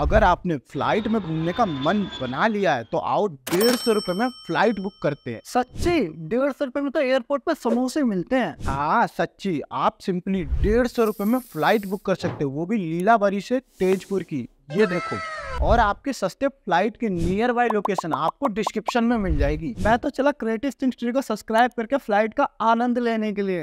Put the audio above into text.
अगर आपने फ्लाइट में घूमने का मन बना लिया है तो आओ डेढ़ सौ रूपए में फ्लाइट बुक करते हैं सच्ची डेढ़ सौ रूपए में तो एयरपोर्ट पर समोसे मिलते हैं हाँ सच्ची आप सिंपली डेढ़ सौ रूपए में फ्लाइट बुक कर सकते हो वो भी लीलाबारी से तेजपुर की ये देखो और आपके सस्ते फ्लाइट की नियर बाई लोकेशन आपको डिस्क्रिप्शन में मिल जाएगी मैं तो चला क्रिएटिव को सब्सक्राइब करके फ्लाइट का आनंद लेने के लिए